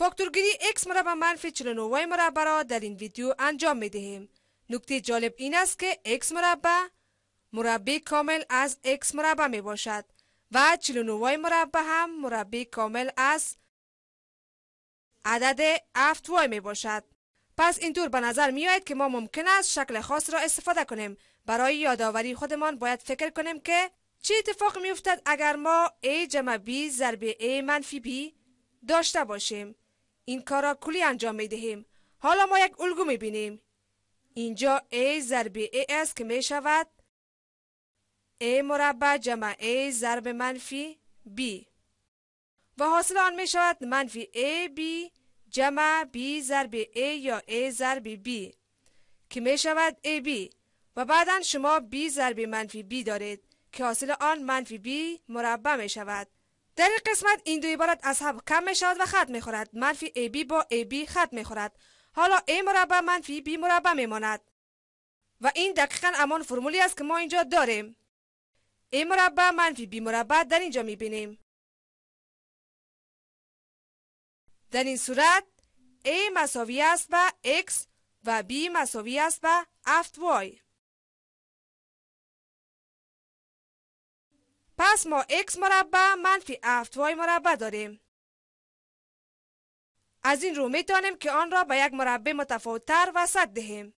فاکتورگیری x مربع منفی 49 مربع را در این ویدیو انجام می دهیم. نکته جالب این است که x مربع مربع کامل از x مربع می باشد و 49 مربع هم مربع کامل از عدد 7 می باشد. پس اینطور به نظر می آید که ما ممکن است شکل خاص را استفاده کنیم. برای یادآوری خودمان باید فکر کنیم که چه اتفاق می افتد اگر ما a جمع b ضرب a منفی b داشته باشیم. این کار را کلی انجام می دهیم. حالا ما یک الگو می بینیم. اینجا A ضرب A است که می شود A مربع جمع A ضرب منفی B و حاصل آن می شود منفی A B جمع B ضرب A یا A ضرب B که می شود A B و بعدا شما B ضرب منفی B دارید که حاصل آن منفی B مربع می شود در این قسمت این دو عبارت از هم کم می شود و خط می خورد منفی ای بی با ای بی خط می خورد حالا ای مربع منفی بی مربع می ماند و این دقیقا امان فرمولی است که ما اینجا داریم ای مربع منفی بی مربع در اینجا می بینیم در این صورت ای مساوی است با X و B مساوی است با افت وای. پس ما x مربع منفی 7y مربع داریم. از این رو دانیم که آن را به یک مربع تر وسط دهیم.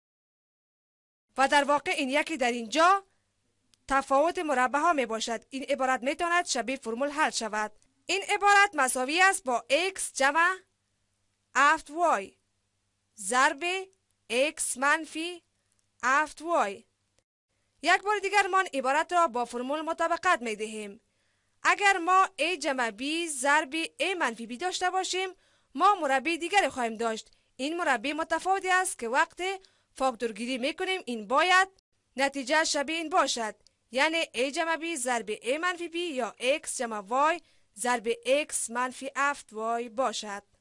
و در واقع این یکی در اینجا تفاوت مربع ها می باشد. این عبارت تواند شبیه فرمول حل شود. این عبارت مساوی است با x جمع 7y ضرب x منفی 7y یک بار دیگر ما عبارت را با فرمول مطابقت می دهیم. اگر ما a جمع b ضرب a منفی b داشته باشیم ما مربع دیگری خواهیم داشت این مربع متفاوتی است که وقت فاکتورگیری میکنیم این باید نتیجه شبیه این باشد یعنی a جمع b ضرب a منفی b یا x جمع y ضرب x منفی 7y باشد